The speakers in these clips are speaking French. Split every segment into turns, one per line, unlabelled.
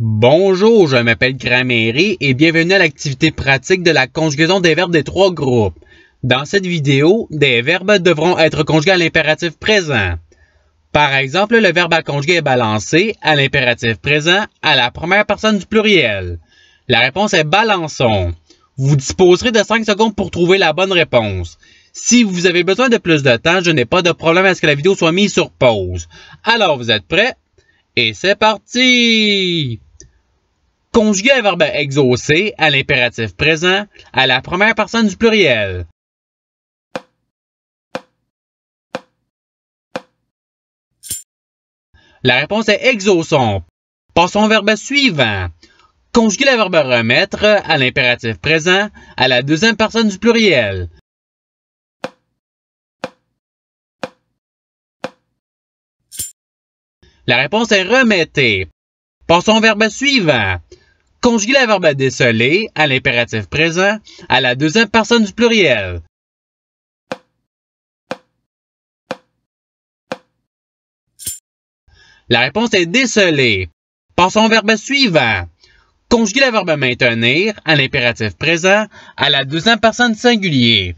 Bonjour, je m'appelle Graméry et bienvenue à l'activité pratique de la conjugaison des verbes des trois groupes. Dans cette vidéo, des verbes devront être conjugués à l'impératif présent. Par exemple, le verbe à conjuguer est balancé à l'impératif présent à la première personne du pluriel. La réponse est balançons. Vous disposerez de 5 secondes pour trouver la bonne réponse. Si vous avez besoin de plus de temps, je n'ai pas de problème à ce que la vidéo soit mise sur pause. Alors, vous êtes prêts? Et c'est parti! conjuguer le verbe exaucer à l'impératif présent à la première personne
du pluriel. La réponse est exauçons. Passons au verbe
suivant. Conjuguer le verbe remettre à l'impératif présent à la deuxième personne
du pluriel. La réponse est remettez. Passons au verbe
suivant conjuguer la verbe déceler à l'impératif présent à la deuxième
personne du pluriel. La réponse est déceler. Passons au verbe
suivant. Conjuguer la verbe maintenir à l'impératif présent à la deuxième
personne singulier.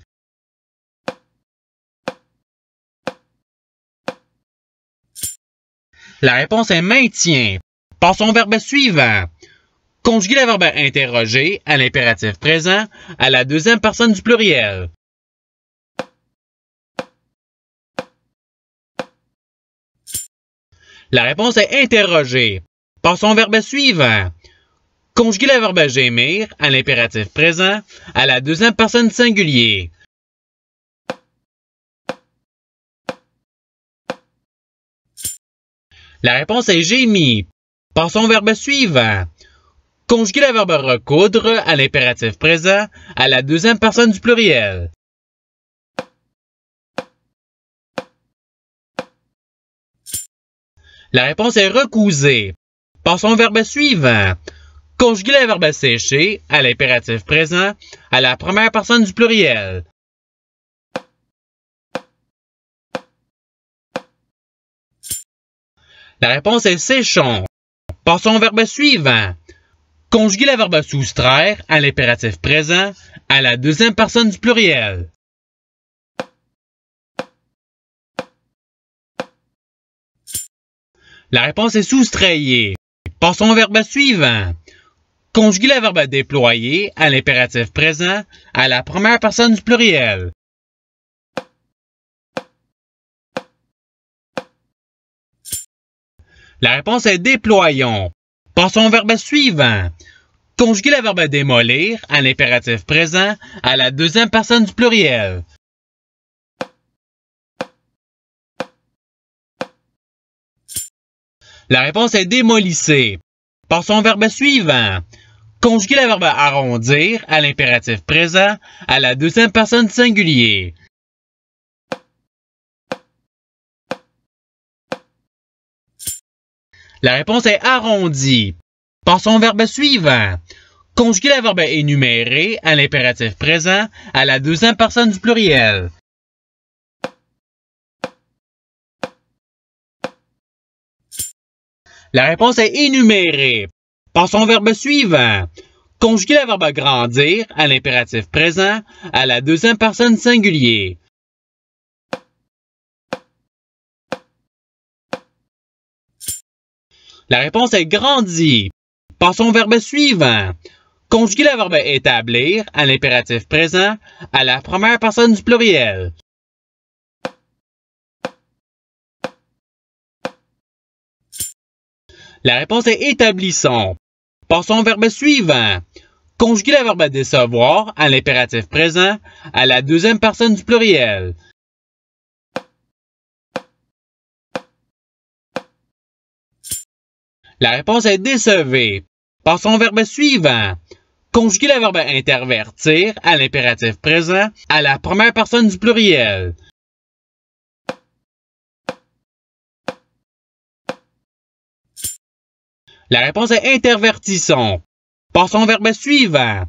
La réponse est maintien. Passons au verbe suivant.
Conjuguez la verbe interroger à l'impératif présent à la deuxième personne
du pluriel. La réponse est interroger. Passons au verbe
suivant. Conjuguez le verbe gémir à l'impératif présent à la deuxième personne
singulier. La réponse est gémir. Passons au verbe suivant.
Conjuguer le verbe recoudre à l'impératif présent à la deuxième personne
du pluriel. La réponse est recouser. Passons au verbe
suivant. Conjuguer le verbe sécher à l'impératif présent à la première personne
du pluriel. La réponse est séchons. Passons au verbe
suivant. Conjuguer la verbe soustraire à l'impératif présent à la deuxième
personne du pluriel. La réponse est soustrayée. Passons au verbe
suivant. Conjuguer la verbe déployer à l'impératif présent à la
première personne du pluriel. La réponse est déployons. Passons au
verbe suivant. Conjuguer le verbe démolir à l'impératif présent à la
deuxième personne du pluriel. La réponse est démolissez. Passons
au verbe suivant. Conjuguer le verbe arrondir à l'impératif présent à
la deuxième personne du singulier. La réponse est arrondie.
Passons au verbe suivant. Conjuguer le verbe énumérer à l'impératif présent
à la deuxième personne du pluriel. La réponse est énumérée.
Passons au verbe suivant. Conjuguer le verbe grandir à l'impératif présent
à la deuxième personne singulier. La réponse est grandie.
Passons au verbe suivant. Conjuguer le verbe établir à l'impératif présent
à la première personne du pluriel. La réponse est établissons.
Passons au verbe suivant. Conjuguer le verbe décevoir à l'impératif présent
à la deuxième personne du pluriel. La réponse est décevée.
Passons au verbe suivant. Conjuguez le verbe intervertir à l'impératif
présent à la première personne du pluriel. La réponse est intervertissons. Passons au verbe suivant.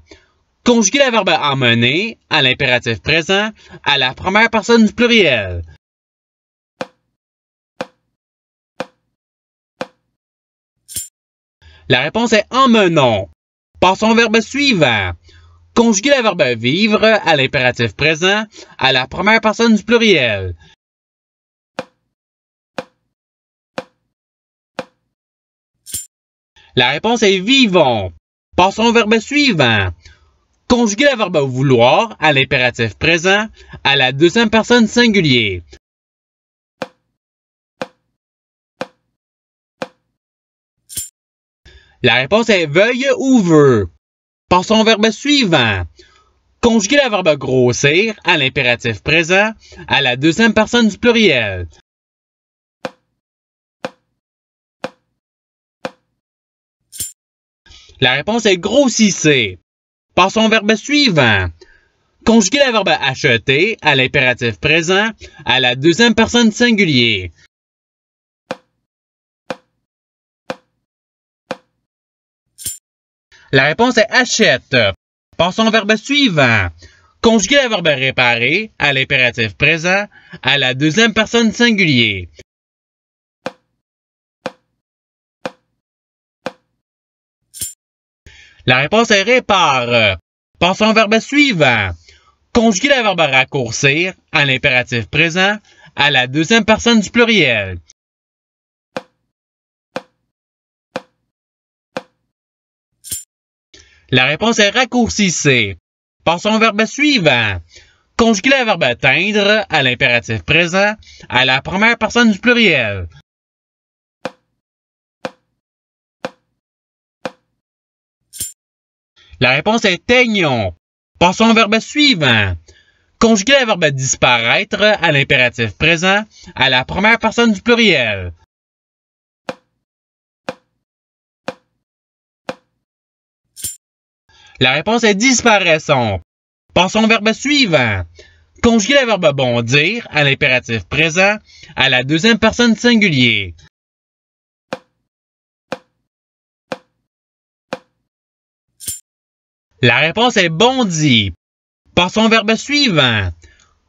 Conjuguez le verbe emmener à l'impératif présent à la première personne du pluriel. La réponse est en menant. Passons au verbe suivant. Conjuguez le verbe vivre à l'impératif présent à la première personne du pluriel. La réponse est vivons. Passons au verbe suivant. Conjuguez le verbe vouloir à l'impératif présent à la deuxième personne singulier. La réponse est veuille ou veut. Passons au verbe suivant. Conjuguez le verbe grossir à l'impératif présent à la deuxième personne du pluriel. La réponse est grossissez. Passons au verbe suivant. Conjuguez le verbe acheter à l'impératif présent à la deuxième personne singulier. La réponse est achète. Passons au verbe suivant. Conjuguer le verbe réparer à l'impératif présent à la deuxième personne singulier. La réponse est répare. Passons au verbe suivant.
Conjuguer le verbe raccourcir à l'impératif présent à la deuxième personne du
pluriel. La réponse est raccourcissez. Passons au verbe suivant. Conjuguez le verbe atteindre à l'impératif présent à la première personne du pluriel. La réponse est teignons. Passons au verbe suivant.
Conjuguez le verbe disparaître à l'impératif présent à la première
personne du pluriel. La réponse est disparaissant. Passons au verbe
suivant. Conjuguez le verbe bondir à l'impératif présent à la deuxième
personne singulier. La réponse est bondi. Passons
au verbe suivant.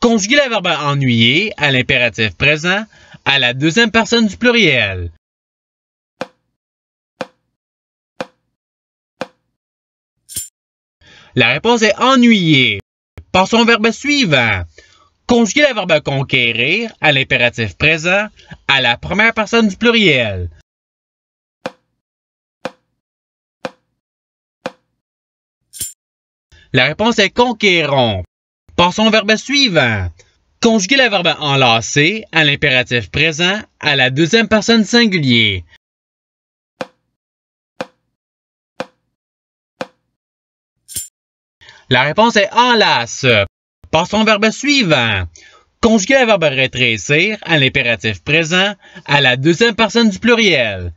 Conjuguez le verbe ennuyer à l'impératif présent à
la deuxième personne du pluriel. La réponse est ennuyer.
Passons au verbe suivant. Conjuguer le verbe conquérir à l'impératif présent
à la première personne du pluriel. La réponse est conquérons.
Passons au verbe suivant. Conjuguer le verbe enlacer à l'impératif présent
à la deuxième personne singulier. La réponse est enlace.
Passons au verbe suivant. Conjuguez le verbe rétrécir à l'impératif
présent à la deuxième personne du pluriel.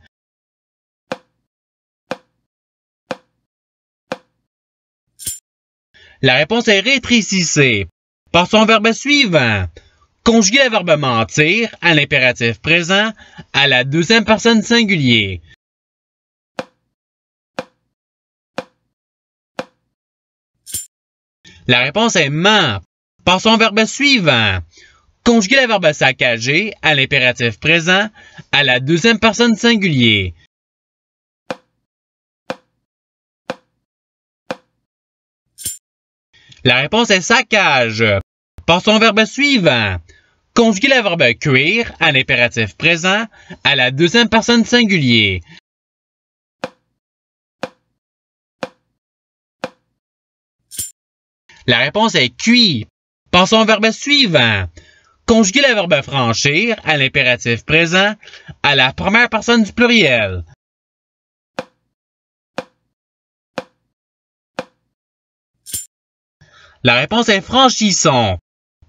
La réponse est rétrécissez.
Passons au verbe suivant. Conjuguer le verbe mentir à l'impératif
présent à la deuxième personne singulier. La réponse est
ment. Passons au verbe suivant. Conjuguez le verbe saccager à l'impératif
présent à la deuxième personne singulier. La réponse est
saccage. Passons au verbe suivant. Conjuguez le verbe cuire à l'impératif
présent à la deuxième personne singulier. La réponse est
cuit. Passons au verbe suivant. Conjuguez le verbe franchir à l'impératif
présent à la première personne du pluriel. La réponse est franchissons.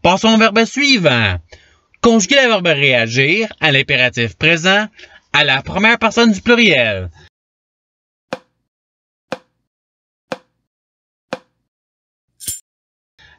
Passons au verbe suivant. Conjuguez le verbe réagir à l'impératif présent à la première personne du pluriel.